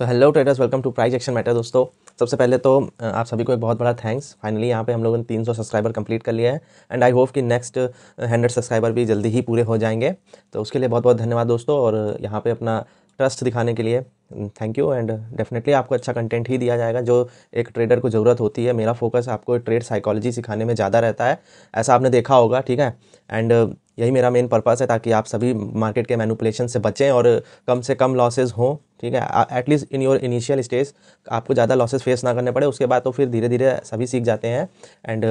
so hello traders welcome to price action matter दोस्तों सबसे पहले तो आप सभी को एक बहुत बड़ा थैंक्स फाइनली यहाँ पे हम लोगों ने 300 सब्सक्राइबर कंप्लीट कर लिया है एंड आई होप कि नेक्स्ट 100 सब्सक्राइबर भी जल्दी ही पूरे हो जाएंगे तो उसके लिए बहुत बहुत धन्यवाद दोस्तों और यहाँ पे अपना ट्रस्ट दिखाने के लिए थैंक यू एंड डेफिनेटली आपको अच्छा कंटेंट ही दिया जाएगा जो एक ट्रेडर को ज़रूरत होती है मेरा फोकस आपको ट्रेड साइकोलॉजी सिखाने में ज़्यादा रहता है ऐसा आपने देखा होगा ठीक है एंड यही मेरा मेन पर्पस है ताकि आप सभी मार्केट के मैनुपलेशन से बचें और कम से कम लॉसेज हों ठीक है at least in your initial stage आपको ज़्यादा लॉसेज फेस ना करने पड़े उसके बाद तो फिर धीरे धीरे सभी सीख जाते हैं एंड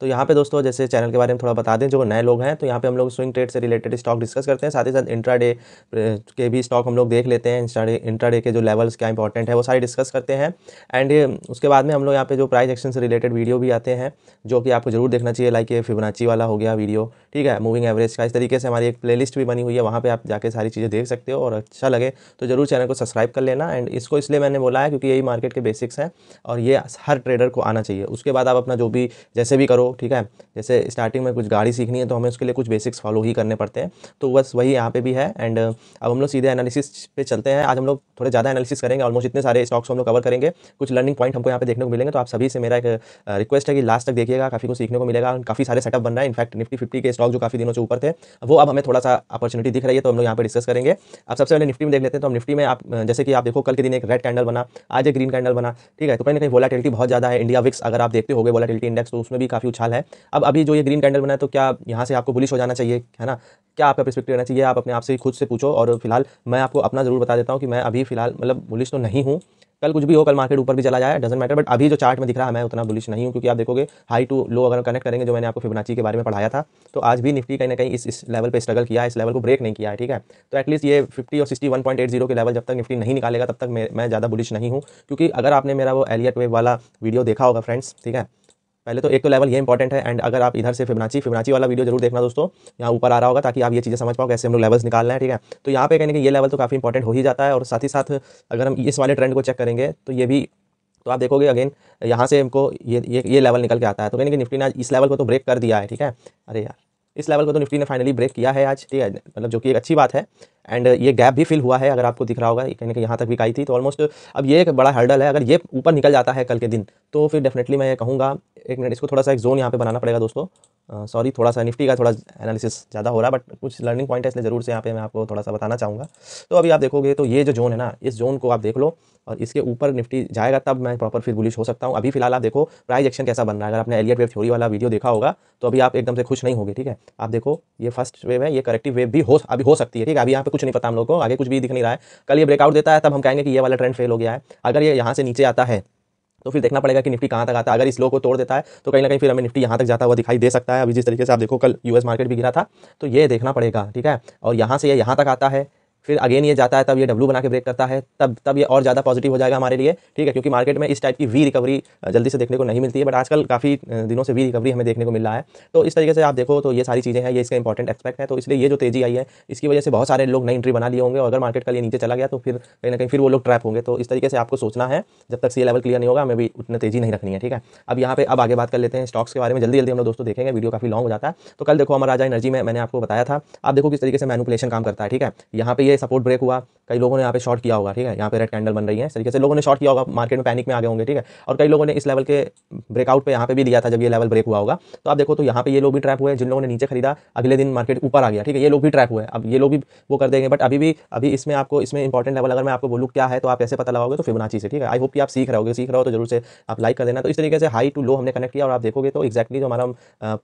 तो यहाँ पे दोस्तों जैसे चैनल के बारे में थोड़ा बता दें जो नए लोग हैं तो यहाँ पे हम लोग स्विंग ट्रेड से रिलेटेड स्टॉक डिस्कस करते हैं साथ ही साथ इंट्राडे के भी स्टॉक हम लोग देख लेते हैं इंट्राडे इंट्राडे के जो लेवल्स क्या इंपॉर्टेंट है वो सारे डिस्कस करते हैं एंड उसके बाद में हम लोग यहाँ पे जो प्राइस एक्शन से रिलेटेड वीडियो भी आते हैं जो कि आपको जरूर देखना चाहिए लाइक ये फिबनाची वाला हो गया वीडियो ठीक है मूविंग एवरेज का इस तरीके से हमारी एक प्लेलिस्ट भी बनी हुई है वहाँ पर आप जाके सारी चीज़ें देख सकते हो और अच्छा लगे तो ज़रूर चैनल को सब्सक्राइब कर लेना एंड इसको इसलिए मैंने बोला है क्योंकि यही मार्केट के बेसिक्स हैं और ये हर ट्रेडर को आना चाहिए उसके बाद आप अपना जो भी जैसे भी करो ठीक है जैसे स्टार्टिंग में कुछ गाड़ी सीखनी है तो हमें उसके लिए कुछ बेसिक्स फॉलो ही करने पड़ते हैं तो बस वही यहाँ पे भी है एंड अब हम लोग सीधे एनालिसिस पे चलते हैं आज हम लोग थोड़े ज़्यादा एनालिसिस करेंगे ऑलमोस्ट इतने सारे स्टॉक्स हम लोग कवर करेंगे कुछ लर्निंग पॉइंट हमको यहाँ पे देखने को मिलेंगे तो आप सभी से मेरा एक रिक्वेस्ट है कि लास्ट तक देखिएगा काफ़ी कुछ सीखने को मिलेगा काफ़ी सारे सेटअप बन रहा है इनफैक्ट निफ्टी फिफ्टी के स्टॉक जो काफ़ी दिनों से ऊपर थे वो अब हमें थोड़ा सा अपॉर्चुनिटी दिख रही है तो हम लोग यहाँ पर डिस्कस करेंगे अब सबसे पहले निफ्टी में देख लेते हैं तो हम निफ्टी में आप जैसे कि आप देखो कल के दिन एक रेड कैंडल बना आज एक ग्रीन कैंडल बना ठीक है तो कहीं ना कहीं वोलाटिलिटी बहुत ज़्यादा है इंडिया विक्स अगर आप देखते हो गए वोलाटिलिटी इंडेक्स तो उसमें भी काफ़ी उछाल है अब अभी जो ये ग्रीन कैंडल बना है तो क्या यहाँ से आपको बुलिश हो जाना चाहिए है ना क्या आपका परस्पेक्टिव रहना चाहिए आप अपने आप से खुद से पूछो और फिलहाल मैं आपको अपना जरूर बता देता हूँ कि मैं अभी फिलहाल मतलब बुलिश तो नहीं हूँ कल कुछ भी हो कल मार्केट ऊपर भी चला जाए डजेंट मैटर बट अभी जो चार्ट में दिख रहा है मैं उतना बुलिश नहीं हूँ क्योंकि आप देखोगे हाई टू लो अगर कनेक्ट करेंगे जो मैंने आपको फिबनाची के बारे में पढ़ाया था तो आज भी निफ्टी कहीं ना कहीं इस इस लेवल पर स्ट्रगल किया इस लेवल को ब्रेक नहीं किया है ठीक है तो एटलीस्ट ये फिफ्टी और sixty one point eight zero के लेवल जब तक निफ्टी नहीं निकालेगा तब तक मैं ज़्यादा बुलिश नहीं हूँ क्योंकि अगर आपने मेरा वो एलियट वेव वाला वीडियो देखा होगा फ्रेंड्स ठीक है पहले तो एक तो लेवल ये इंपॉर्टेंट है एंड अगर आप इधर से फिबनाची फिबनाची वाला वीडियो जरूर देखना दोस्तों यहाँ ऊपर आ रहा होगा ताकि आप ये चीज़ें समझ पाओ कैसे हम लोग लेवल्स निकालना है ठीक है तो यहाँ पे कहने के ये लेवल तो काफ़ी इंपॉर्टेंट हो ही जाता है और साथ ही साथ अगर हम इस वाले ट्रेंड को चेक करेंगे तो ये भी तो आप देखोगे अगेन यहाँ से हमको ये ये ये लेवल निकल के आता है तो कहने की निफ्टी ने इस लेवल को तो ब्रेक कर दिया है ठीक है अरे यार इस लेवल को तो निफ्टी ने फाइनली ब्रेक किया है आज ठीक है मतलब जो कि एक अच्छी बात है एंड ये गैप भी फिल हुआ है अगर आपको दिख रहा होगा कहीं ना कहीं यहाँ तक भी आई थी तो ऑलमोस्ट अब ये एक बड़ा हर्डल है अगर ये ऊपर निकल जाता है कल के दिन तो फिर डेफिनेटली मैं ये कहूँगा एक मिनट इसको थोड़ा सा एक जोन यहाँ पे बनाना पड़ेगा दोस्तों सॉरी थोड़ा सा निफ्टी का थोड़ा एनालिसिस ज़्यादा हो रहा है बट कुछ लर्निंग पॉइंट है इसलिए ज़रूर से यहाँ पे मैं आपको थोड़ा सा बताना चाहूँगा तो अभी आप देखोगे तो ये जो जोन है ना इस जोन को आप देख लो और इसके ऊपर निफ्टी जाएगा तब मैं प्रॉपर फिर बुलिश हो सकता हूँ अभी फिलहाल आप देखो प्राइज एक्शन कैसा बन रहा है अगर आपने एलियट वेब थ्योरी वाला वीडियो देखा होगा तो अभी आप एकदम से खुश नहीं होगी ठीक है आप देखो ये फर्स्ट वेव है ये करेक्टिव वेव भी हो अभी हो सकती है ठीक है अभी यहाँ पे कुछ नहीं पता हम लोग को आगे कुछ भी दिख नहीं रहा है कल ये ब्रेकआउट देता है तब हम कहेंगे कि ये वाला ट्रेंड फेल हो गया है अगर ये यहाँ से नीचे आता है तो फिर देखना पड़ेगा कि निफ्टी कहाँ तक आता है अगर इस लो को तोड़ देता है तो कहीं ना कहीं फिर हमें निफ्टी यहाँ तक जाता हुआ दिखाई दे सकता है अभी जिस तरीके से आप देखो कल यूएस मार्केट भी गिरा था तो ये देखना पड़ेगा ठीक है और यहाँ से ये यह यहाँ तक आता है फिर अगेन ये जाता है तब ये डब्लू बना के ब्रेक करता है तब तब ये और ज़्यादा पॉजिटिव हो जाएगा हमारे लिए ठीक है क्योंकि मार्केट में इस टाइप की वी रिकवरी जल्दी से देखने को नहीं मिलती है बट आजकल काफ़ी दिनों से वी रिकवरी हमें देखने को मिल रहा है तो इस तरीके से आप देखो तो ये सारी चीज़ें हैं ये इसका इंपॉर्टेंट एक्सपेक्ट है तो इसलिए ये जो तेजी आई है इसकी वजह से बहुत सारे लोग नई एंट्री बना लिए होंगे और अगर मार्केट का ये नीचे चला गया तो फिर कहीं ना कहीं फिर वो लोग ट्रैप होंगे तो इस तरीके से आपको सोचना है जब तक सी लेवल क्लियर नहीं होगा हमें भी उतनी तेजी नहीं रखनी है ठीक है अब यहाँ पे अब आगे बात कर लेते हैं स्टॉक्स के बारे में जल्दी जल्दी हम लोग दोस्तों देखेंगे वीडियो काफ़ी लॉन्ग हो जाता है तो कल देखो हमारा राजा एनर्जी में मैंने आपको बताया था आप देखो किस तरीके से मैनुपुलेशन काम करता है ठीक है यहाँ पर ये सपोर्ट ब्रेक हुआ कई लोगों ने यहाँ पे शॉर्ट किया होगा ठीक है यहाँ पे रेड कैंडल बन रही है इस तरीके से लोगों ने शॉर्ट किया होगा मार्केट में पैनिक में आ गए होंगे ठीक है और कई लोगों ने इस लेवल के ब्रेकआउट पे यहाँ पे भी लिया था जब ये लेवल ब्रेक हुआ होगा तो आप देखो तो यहाँ पे ये लोग भी ट्रैप हुए जिन लोगों ने नीचे खरीदा अगले दिन मार्केट ऊपर आ गया ठीक है ये लोग भी ट्रैप हुए अब ये लोग भी वो कर देंगे बट अभी भी अभी इसमें आपको इसमें इंपॉर्टेंट लेवल अगर मैं आपको बोलूँ क्या है तो आप ऐसे पता लगाओगे तो फिबनाची से ठीक है आई होप कि आप सीख रहे हो सीख रहे हो तो जरूर से आप लाइक कर देना तो इस तरीके से हाई टू लो हमने कनेक्ट किया और आप देखोगे तो एक्जैक्टली जो हमारा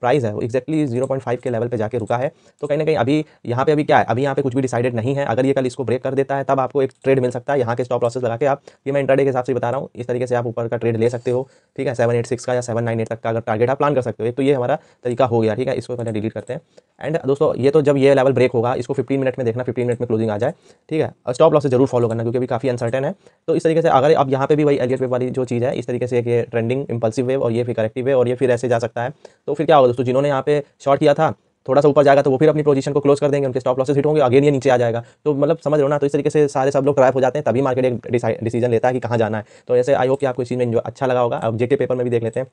प्राइस है वो एक्जैक्टली जीरो के लेवल पर जाकर रुका है तो कहीं ना कहीं अभी यहाँ पे अभी क्या है अभी यहाँ पे कुछ भी डिसाइडेड नहीं है अगर ये कल इसको ब्रेक कर देता है तब आपको एक ट्रेड मिल सकता है यहाँ के स्टॉप लॉसेस लगा के आप ये मैं इंटरडे के हिसाब से बता रहा हूँ इस तरीके से आप ऊपर का ट्रेड ले सकते हो ठीक है सेवन एट सिक्स का या सेवन नाइन एट तक का अगर टारगेट आप प्लान कर सकते हो तो ये हमारा तरीका हो गया ठीक है इसको पहले डिलीट करते हैं एंड दोस्तों ये तो जब ये लेवल ब्रेक होगा इसको फिफ्टीन मिनट में देखना फिफ्टीन मिनट में क्लोजिंग आ जाए ठीक है और स्टॉप लॉसेस जरूर फॉलो करना क्योंकि अभी काफ़ी अनसर्टन है तो इस तरीके से अगर आप यहाँ पे भी वही एलियट वेव वाली जो चीज़ है इस तरीके से एक ट्रेंडिंग इंपल्सिव वेव और ये फिर करेक्टिव वेव और ये फिर ऐसे जा सकता है तो फिर क्या होगा दोस्तों जिन्होंने यहाँ पे शॉर्ट किया था थोड़ा सा ऊपर जाएगा तो वो फिर अपनी पोजीशन को क्लोज कर देंगे उनके स्टॉप लॉसेस हिट होंगे अगेन ये नीचे आ जाएगा तो मतलब समझ रहे हो ना तो इस तरीके से सारे सब लोग ट्राइप हो जाते हैं तभी मार्केट एक डिसीजन लेता है कि कहाँ जाना है तो ऐसे आई होप कि आपको इस चीज़ में अच्छा लगा होगा अब जेके पेपर में भी देख लेते हैं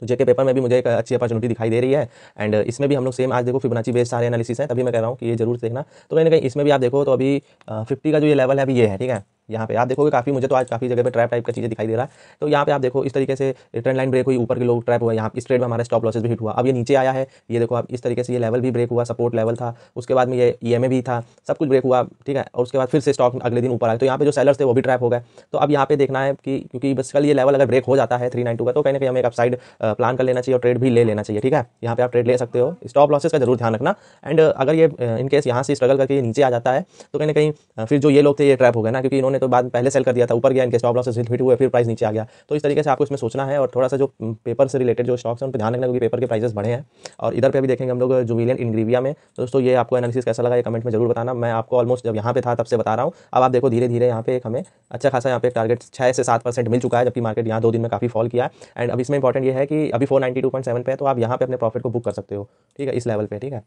तो जेके पेपर में भी मुझे एक अच्छी अपॉर्चुनिटी दिखाई दे रही है एंड इसमें भी हम लोग सेम आज देखो फिबोनाची बेस्ड सारे एनालिसिस हैं तभी मैं कह रहा हूँ कि ये जरूर देखना तो कहीं ना कहीं इसमें भी आप देखो तो अभी फिफ्टी का जो ये लेवल है अभी ये है ठीक है यहाँ पे आप देखोगे काफ़ी मुझे तो आज काफ़ी जगह पे ट्रैप टाइप का चीज़ें दिखाई दे रहा है तो यहाँ पे आप देखो इस तरीके से ट्रेंड लाइन ब्रेक हुई ऊपर के लोग ट्रैप हुआ यहाँ इस में हमारा स्टॉप लॉसेस भी हिट हुआ अब ये नीचे आया है ये देखो आप इस तरीके से ये लेवल भी ब्रेक हुआ सपोर्ट लेवल था उसके बाद में ये ई भी था सब कुछ ब्रेक हुआ ठीक है और उसके बाद फिर से स्टॉक अगले दिन ऊपर आया तो यहाँ पे जो सेलर्स थे वो भी ट्रैप हो गए तो अब यहाँ पे देखना है कि क्योंकि बस कल ये लेवल अगर ब्रेक हो जाता है थ्री नाइन टू का तो कहीं ना कहीं हमें एक अपसाइड प्लान कर लेना चाहिए और ट्रेड भी ले लेना चाहिए ठीक है यहाँ पे आप ट्रेड ले सकते हो स्टॉप लॉसेस का जरूर ध्यान रखना एंड अगर ये इनकेस यहाँ से स्ट्रगल करके नीचे आ जाता है तो कहीं ना कहीं फिर जो ये लोग थे ये ट्रैप हो गए ना क्योंकि इन्होंने ने तो बाद में पहले सेल कर दिया था ऊपर गया इनके स्टॉप लॉस हिट हुए फिर प्राइस नीचे आ गया तो इस तरीके से आपको इसमें सोचना है और थोड़ा सा जो पेपर हम्म, से रिलेटेड जो स्टॉक्स हैं उन पर ध्यान रखना क्योंकि पेपर के प्राइसेस बढ़े हैं और इधर पर भी देखेंगे हम लोग जुबिलियन इंग्रीविया में दोस्तों ये आपको एनालिसिस कैसा लगा ये कमेंट में जरूर बताना मैं आपको ऑलमोस्ट जब यहाँ पे था तब से बता रहा हूँ अब आप देखो धीरे धीरे यहाँ पे हमें अच्छा खासा यहाँ पे टारगेट छः से सात परसेंट मिल चुका है जबकि मार्केट यहाँ दो दिन में काफ़ी फॉल किया है एंड अब इसमें इंपॉर्टेंट ये है कि अभी four ninety two point seven पे है तो आप यहाँ पे अपने प्रॉफिट को बुक कर सकते हो ठीक है इस लेवल पे ठीक है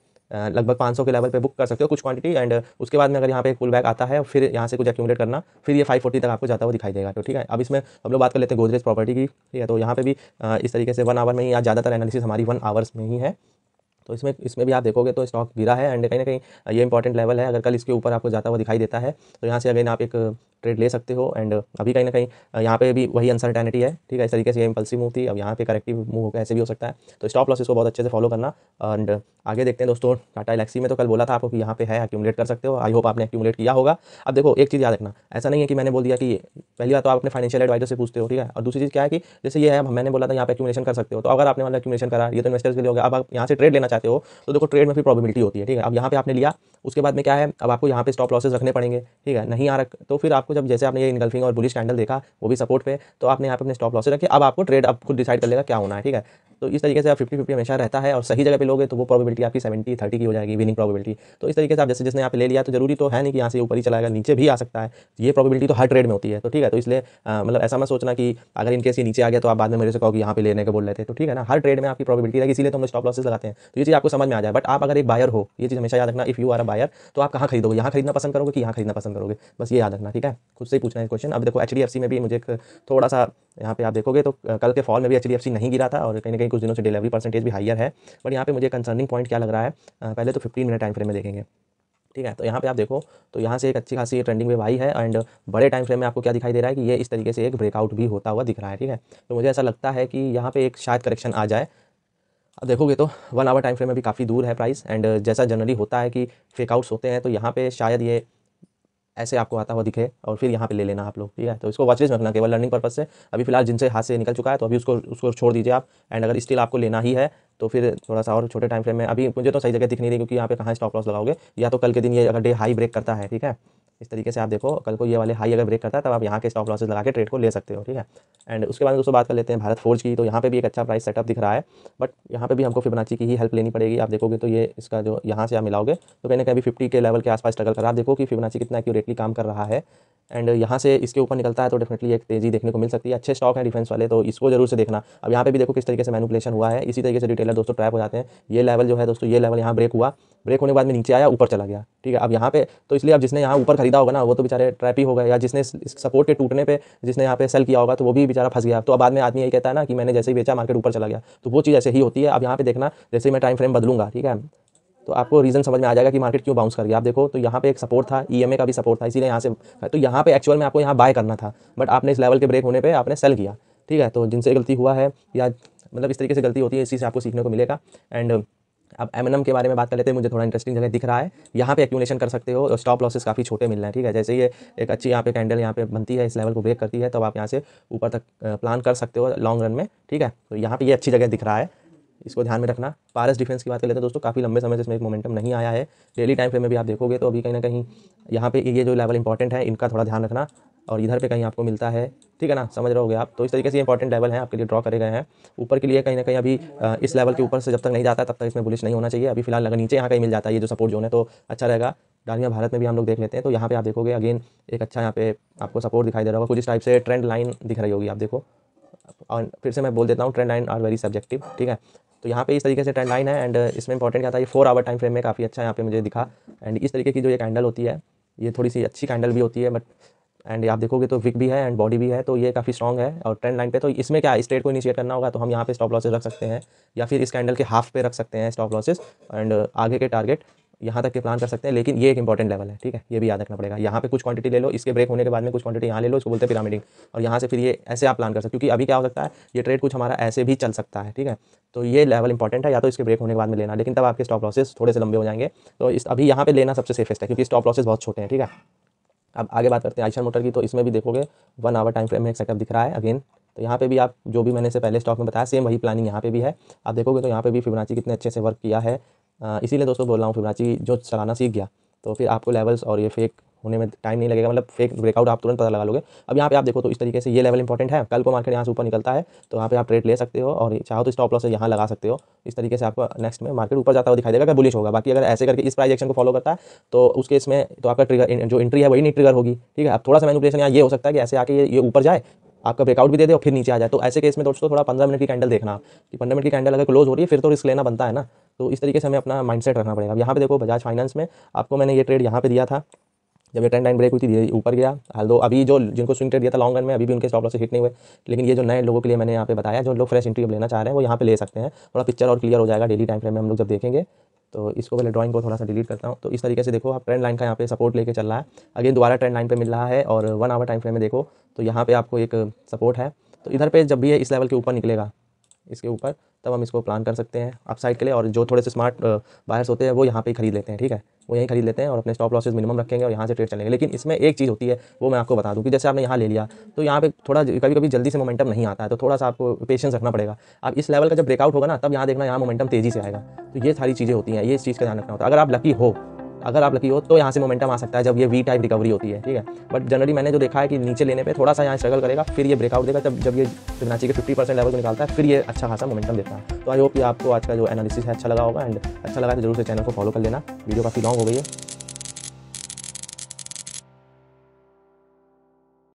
लगभग पाँच के लेवल पर बुक कर सकते हो कुछ क्वांटिटी एंड उसके बाद में अगर यहाँ पे फुल बैक आता है फिर यहाँ से कुछ एक्यूमलेट करना फिर ये 540 तक आपको जाता हुआ दिखाई देगा तो ठीक है अब इसमें हम लोग बात कर लेते हैं गोदरेज प्रॉपर्टी की ठीक है तो यहाँ पे भी इस तरीके से वन आवर में ही आज ज़्यादातर एनालिसिस हमारी वन आवर्स में ही है तो इसमें इसमें भी आप देखोगे तो स्टॉक गिरा है एंड कहीं ना कहीं ये इंपॉर्टेंट लेवल है अगर कल इसके ऊपर आपको जाता हुआ दिखाई देता है तो यहाँ से अगेन आप एक ट्रेड ले सकते हो एंड अभी कहीं ना कहीं यहाँ पे भी वही अनसर्टेनिटी है ठीक है इस तरीके से ये इम्पल्सिव मूव थी अब यहाँ पे करेक्टिव मूव होकर ऐसे भी हो सकता है तो स्टॉप लॉस इसको बहुत अच्छे से फॉलो करना एंड आगे देखते हैं दोस्तों टाटा एलेक्सी में तो कल बोला था आपको कि यहाँ पे है एक्यूमलेट कर सकते हो आई होप आपने एक्यूमुलेट किया होगा अब देखो एक चीज़ याद रखना ऐसा नहीं है कि मैंने बोल दिया कि पहली बात तो आप अपने फाइनेंशियल एडवाइजर से पूछते हो ठीक है और दूसरी चीज़ क्या है कि जैसे ये है मैंने बोला था यहाँ पे एक्यूमुलेशन कर सकते हो तो अगर आपने वाला मतलब एक्यूमुलेशन करा ये तो इन्वेस्टर्स के लिए होगा अब आप यहाँ से ट्रेड लेना चाहते हो तो देखो ट्रेड में भी प्रॉबिलिटी होती है ठीक है अब यहाँ पे आपने लिया उसके बाद में क्या है अब आपको यहाँ पे स्टॉप लॉसेस रखने पड़ेंगे ठीक है नहीं आ रख तो फिर आप आपको जब जैसे आपने ये इनगल्फिंग और बुलिश कैंडल देखा वो भी सपोर्ट पे तो आपने यहाँ पे अपने स्टॉप लॉस रखे अब आपको ट्रेड आप खुद डिसाइड कर लेगा क्या होना है ठीक है तो इस तरीके से आप फिफ्टी फिफ्टी हमेशा रहता है और सही जगह पे लोगे तो वो प्रॉबिलिटी आपकी सेवेंटी थर्टी की हो जाएगी विनिंग प्रोबेबिलिटी तो इस तरीके से आप जैसे जिसने आप ले लिया तो जरूरी तो है नहीं कि यहाँ से ऊपर ही चलाएगा नीचे भी आ सकता है ये प्रोबेबिलिटी तो हर ट्रेड में होती है तो ठीक है तो इसलिए मतलब ऐसा मत सोचना कि अगर इनकेस ये नीचे आ गया तो आप बाद में मेरे से कहो कि यहाँ पे लेने के बोल रहे थे तो ठीक है ना हर ट्रेड में आपकी प्रॉबिलिटी रहेगी इसलिए तो हम स्टॉप लॉसेस लगाते हैं तो ये चीज़ आपको समझ में आ जाए बट आप अगर एक बायर हो ये चीज़ हमेशा याद रखना if you are a buyer तो आप कहाँ खरीदोगे यहाँ खरीदना पसंद करोगे कि यहाँ खरीदना पसंद करोगे बस ये याद रखना ठीक है खुद से ही पूछना है क्वेश्चन अब देखो एच में भी मुझे एक थोड़ा सा यहाँ पे आप देखोगे तो कल के फॉल में भी एच नहीं गिरा था और कहीं ना कहीं कुछ दिनों से डिलीवरी परसेंटेज भी हाइयर है बट यहाँ पे मुझे कंसर्निंग पॉइंट क्या लग रहा है पहले तो फिफ्टीन मिनट टाइम फ्रेम में देखेंगे ठीक है तो यहाँ पे आप देखो तो यहाँ से एक अच्छी खासी ट्रेंडिंग वेव आई है एंड बड़े टाइम फ्रेम में आपको क्या दिखाई दे रहा है कि ये इस तरीके से एक ब्रेकआउट भी होता हुआ दिख रहा है ठीक है तो मुझे ऐसा लगता है कि यहाँ पे एक शायद करेक्शन आ जाए अब देखोगे तो वन आवर टाइम फ्रेम में भी काफ़ी दूर है प्राइस एंड जैसा जनरली होता है कि फेकआउट्स होते हैं तो यहाँ पर शायद ये ऐसे आपको आता हुआ दिखे और फिर यहाँ पे ले लेना आप लोग ठीक है तो इसको वॉचलिस्ट रखना केवल लर्निंग पर्पज से अभी फिलहाल जिनसे हाथ से निकल चुका है तो अभी उसको उसको छोड़ दीजिए आप एंड अगर स्टिल आपको लेना ही है तो फिर थोड़ा सा और छोटे टाइम फ्रेम में अभी मुझे तो सही जगह दिख नहीं रही क्योंकि यहाँ पे कहाँ स्टॉप लॉस लगाओगे या तो कल के दिन ये अगर डे हाई ब्रेक करता है ठीक है इस तरीके से आप देखो कल को ये वाले हाई अगर ब्रेक करता है तब आप यहाँ के स्टॉप लॉसेज लगा के ट्रेड को ले सकते हो ठीक है एंड उसके बाद दोस्तों बात कर लेते हैं भारत फोर्ज की तो यहाँ पे भी एक अच्छा प्राइस सेटअप दिख रहा है बट यहाँ पे भी हमको फिबनाची की ही हेल्प लेनी पड़ेगी आप देखोगे तो ये इसका जो यहाँ से आप मिलाओगे तो कहीं ना कहीं फिफ्टी के लेवल के आसपास स्ट्रगल कर आप देखो कि फिबनाची कितना एक्यूरेटली काम कर रहा है एंड यहाँ से इसके ऊपर निकलता है तो डेफिनेटली एक तेजी देखने को मिल सकती है अच्छे स्टॉक हैं डिफेंस वाले तो इसको जरूर से देखना अब यहाँ पे भी देखो किस तरीके से मैनुपलेशन हुआ है इसी तरीके से रिटेलर दोस्तों ट्रैप हो जाते हैं ये लेवल जो है दोस्तों ये लेवल यहाँ ब्रेक हुआ ब्रेक होने के बाद में नीचे आया ऊपर चला गया ठीक है अब यहाँ पे तो इसलिए अब जिसने यहाँ ऊपर खरीदा होगा ना वो तो बेचारे ट्रैपी होगा या जिसने सपोर्ट के टूटने पे जिसने यहाँ पे सेल किया होगा तो वो भी बेचारा फंस गया तो बाद में आदमी ये कहता है ना कि मैंने जैसे ही बेचा मार्केट ऊपर चला गया तो वो चीज़ ऐसे ही होती है अब यहाँ पे देखना जैसे मैं टाइम फ्रेम बदलूंगा ठीक है तो आपको रीजन समझ में आ जाएगा कि मार्केट क्यों बाउंस कर गया आप देखो तो यहाँ पे एक सपोर्ट था ई e का भी सपोर्ट था इसीलिए यहाँ से तो यहाँ पे एक्चुअल में आपको यहाँ बाय करना था बट आपने इस लेवल के ब्रेक होने पर आपने सेल किया ठीक है तो जिनसे गलती हुआ है या मतलब इस तरीके से गलती होती है इसी से आपको सीखने को मिलेगा एंड अब एम के बारे में बात कर लेते हैं मुझे थोड़ा इंटरेस्टिंग जगह दिख रहा है यहाँ पे एक्यूमुलेशन कर सकते हो और स्टॉप लॉसेस काफ़ी छोटे मिल रहे हैं ठीक है जैसे ये एक अच्छी यहाँ पे कैंडल यहाँ पे बनती है इस लेवल को ब्रेक करती है तब तो आप यहाँ से ऊपर तक प्लान कर सकते हो लॉन्ग रन में ठीक है तो यहाँ पर ये अच्छी जगह दिख रहा है इसको ध्यान में रखना पारस डिफेंस की बात कर लेते हैं दोस्तों काफ़ी लंबे समय से इसमें एक मोमेंटम नहीं आया है डेली टाइम फ्रेम में भी आप देखोगे तो अभी कहीं ना कहीं यहाँ पे ये जो लेवल इंपॉर्टेंट है इनका थोड़ा ध्यान रखना और इधर पे कहीं आपको मिलता है ठीक है ना समझ रहे हो आप तो इस तरीके से इंपॉर्टेंट लेवल है आपके लिए ड्रॉ करे गए हैं ऊपर के लिए कहीं ना कहीं अभी इस लेवल के ऊपर से जब तक नहीं जाता तब तक इसमें बुलिश नहीं होना चाहिए अभी फिलहाल अगर नीचे यहाँ कहीं मिल जाता है ये जो सपोर्ट जोन है तो अच्छा रहेगा डालिया भारत में भी हम लोग देख लेते हैं तो यहाँ पे आप देखोगे अगेन एक अच्छा यहाँ पे आपको सपोर्ट दिखाई दे रहा होगा कुछ इस टाइप से ट्रेंड लाइन दिख रही होगी आप देखो और फिर से मैं बोल देता हूँ trend line are very subjective ठीक है तो यहाँ पे इस तरीके से ट्रेंड लाइन है एंड uh, इसमें इंपॉर्टेंट क्या था ये फोर आवर टाइम फ्रेम में काफ़ी अच्छा यहाँ पे मुझे दिखा एंड इस तरीके की जो ये कैंडल होती है ये थोड़ी सी अच्छी कैंडल भी होती है बट एंड आप देखोगे तो विक भी है एंड बॉडी भी है तो ये काफ़ी स्ट्रॉग है और ट्रेंड लाइन पे तो इसमें क्या स्ट्रेट को इनिशिएट करना होगा तो हम यहाँ पे स्टॉप लॉसेस रख सकते हैं या फिर इस कैंडल के हाफ पे रख सकते हैं स्टॉप लॉसेस एंड आगे के टारगेट यहाँ तक के प्लान कर सकते हैं लेकिन ये एक इंपॉर्टेंट लेवल है ठीक है ये भी याद रखना पड़ेगा यहाँ पे कुछ क्वांटिटी ले लो इसके ब्रेक होने के बाद में कुछ क्वांटिटी यहाँ ले लो इसको बोलते हैं पिरामिडिंग और यहाँ से फिर ये ऐसे आप प्लान कर सकते क्योंकि अभी क्या हो सकता है ये ट्रेड कुछ हमारा ऐसे भी चल सकता है ठीक है तो ये लेवल इंपॉर्टेंट है या तो इसके ब्रेक होने के बाद में लेना लेकिन तब आपके स्टॉप लॉसेस थोड़े से लंबे हो जाएंगे तो इस अभी यहाँ पे लेना सबसे सेफेस्ट है क्योंकि स्टॉप लॉसेस बहुत छोटे हैं ठीक है अब आगे बात करते हैं आयशन मोटर की तो इसमें भी देखोगे वन आवर टाइम फ्रेम में एक सेटअप दिख रहा है अगेन तो यहाँ पे भी आप जो भी मैंने से पहले स्टॉक में बताया सेम वही प्लानिंग यहाँ पे भी है आप देखोगे तो यहाँ पे भी फिबोनाची कितने अच्छे से वर्क किया है इसीलिए दोस्तों बोल रहा हूँ फिबोनाची जो चलाना सीख गया तो फिर आपको लेवल्स और ये फेक होने में टाइम नहीं लगेगा मतलब फेक ब्रेकआउट आप तुरंत पता लगा लोगे अब यहाँ पे आप देखो तो इस तरीके से ये लेवल इंपॉर्टेंट है कल को मार्केट यहाँ से ऊपर निकलता है तो यहाँ पे आप ट्रेड ले सकते हो और चाहो तो स्टॉप लॉस यहाँ लगा सकते हो इस तरीके से आपको नेक्स्ट में मार्केट ऊपर जाता हुआ दिखाई देगा अगर बुलिश होगा बाकी अगर ऐसे करके इस प्राइस एक्शन को फॉलो करता है तो उस केस में तो आपका ट्रिगर जो एंट्री है वही नहीं ट्रिगर होगी ठीक है अब थोड़ा सा मैनुपलेशन यहाँ ये हो सकता है कि ऐसे आके ये ऊपर जाए आपका ब्रेकआउट भी दे दे और फिर नीचे आ जाए तो ऐसे केस में दोस्तों थोड़ा पंद्रह मिनट की कैंडल देखना कि पंद्रह मिनट की कैंडल अगर क्लोज हो रही है फिर तो रिस्क लेना बनता है ना तो इस तरीके से हमें अपना माइंडसेट रखना पड़ेगा यहाँ पे देखो बजाज फाइनेंस में आपको मैंने ये ट्रेड यहाँ पे दिया था जब ये ट्रेंड लाइन ब्रेक हुई थी ऊपर गया हाल अभी जो जिनको स्विंग ट्रेड दिया था लॉन्ग रन में अभी भी उनके स्टॉप लॉस हिट नहीं हुए लेकिन ये जो नए लोगों के लिए मैंने यहाँ पे बताया जो लोग फ्रेश इंट्री लेना चाह रहे हैं वो यहाँ पे ले सकते हैं थोड़ा पिक्चर और क्लियर हो जाएगा डेली टाइम फ्रेम में हम लोग जब देखेंगे तो इसको पहले ड्राइंग को थोड़ा सा डिलीट करता हूँ तो इस तरीके से देखो आप ट्रेंड लाइन का यहाँ पे सपोर्ट लेके चल रहा है अगेन दोबारा ट्रेंड लाइन पे मिल रहा है और वन आवर टाइम फ्रेम में देखो तो यहाँ पे आपको एक सपोर्ट है तो इधर पे जब भी ये इस लेवल के ऊपर निकलेगा इसके ऊपर तब हम इसको प्लान कर सकते हैं अपसाइड के लिए और जो थोड़े से स्मार्ट बायर्स होते हैं वो यहाँ पे खरीद लेते हैं ठीक है वो यहीं खरीद लेते हैं और अपने स्टॉप लॉसेज मिनिमम रखेंगे और यहाँ से ट्रेड चलेंगे लेकिन इसमें एक चीज़ होती है वो मैं आपको बता दूँ कि जैसे आपने यहाँ ले लिया तो यहाँ पे थोड़ा कभी कभी जल्दी से मोमेंटम नहीं आता है तो थोड़ा सा आपको पेशेंस रखना पड़ेगा आप इस लेवल का जब ब्रेकआउट होगा ना तब यहाँ देखना यहाँ मोमेंटम तेजी से आएगा तो ये सारी चीज़ें होती हैं ये इस चीज़ का ध्यान रखना होता है अगर आप लकी हो अगर आप लकी हो तो यहाँ से मोमेंटम आ सकता है जब ये वी टाइप रिकवरी होती है ठीक है बट जनरली मैंने जो देखा है कि नीचे लेने पे थोड़ा सा यहाँ स्ट्रगल करेगा फिर ये ब्रेकआउट देगा जब जब ये फिनाची के फिफ्टी परसेंट लेवल को निकालता है फिर ये अच्छा खासा मोमेंटम देता है तो आई होप कि आपको आज का जो एनालिसिस है अच्छा लगा होगा एंड अच्छा लगा तो जरूर से चैनल को फॉलो कर लेना वीडियो काफ़ी लॉन्ग हो गई है